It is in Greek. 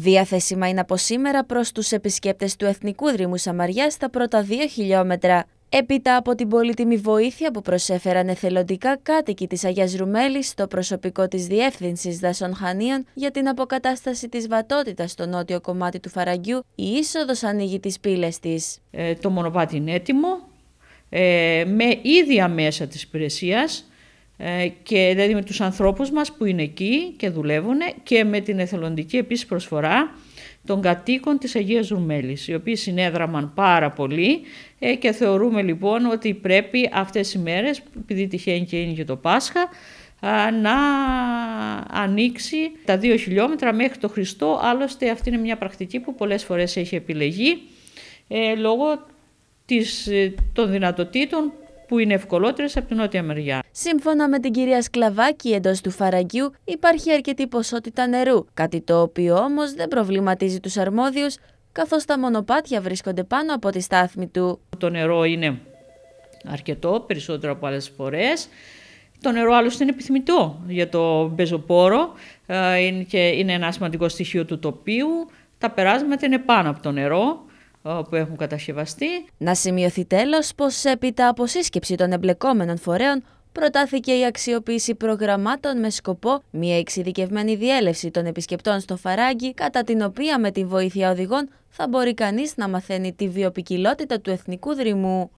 Διαθέσιμα είναι από σήμερα προς τους επισκέπτες του Εθνικού Δρυμού Σαμαριά στα πρώτα 2 χιλιόμετρα. Έπειτα από την πολύτιμη βοήθεια που προσέφεραν εθελοντικά κάτοικοι της Αγίας Ρουμέλης στο προσωπικό της διεύθυνσης Δασών Χανίων για την αποκατάσταση της βατότητας στο νότιο κομμάτι του Φαραγγιού, η είσοδος ανοίγει τις πύλες της. Ε, το μονοπάτι είναι έτοιμο, ε, με ίδια μέσα της υπηρεσίας. Ε, και δηλαδή με τους ανθρώπους μας που είναι εκεί και δουλεύουν και με την εθελοντική επίσης προσφορά των κατοίκων της Αγίας Ζουμέλης οι οποίοι συνέδραμαν πάρα πολύ ε, και θεωρούμε λοιπόν ότι πρέπει αυτές οι μέρες, επειδή τυχαίνει και είναι και το Πάσχα, να ανοίξει τα δύο χιλιόμετρα μέχρι το Χριστό. Άλλωστε αυτή είναι μια πρακτική που πολλές φορές έχει επιλεγεί ε, λόγω των δυνατοτήτων που είναι ευκολότερες από την νότια μεριά. Σύμφωνα με την κυρία Σκλαβάκη, εντός του φαραγγιού υπάρχει αρκετή ποσότητα νερού. Κάτι το οποίο όμως δεν προβληματίζει τους αρμόδιους, καθώς τα μονοπάτια βρίσκονται πάνω από τη στάθμη του. Το νερό είναι αρκετό, περισσότερο από άλλες φορές. Το νερό άλλωστε είναι επιθυμητό για το πεζοπόρο ε, και είναι ένα σημαντικό στοιχείο του τοπίου. Τα περάσματα είναι πάνω από το νερό, που έχουν κατασκευαστεί. Να σημειωθεί τέλος πως έπειτα από σύσκεψη των εμπλεκόμενων φορέων προτάθηκε η αξιοποίηση προγραμμάτων με σκοπό μια εξειδικευμένη διέλευση των επισκεπτών στο Φαράγγι, κατά την οποία με τη βοήθεια οδηγών θα μπορεί κανείς να μαθαίνει τη βιοπικιλότητα του Εθνικού Δρυμού.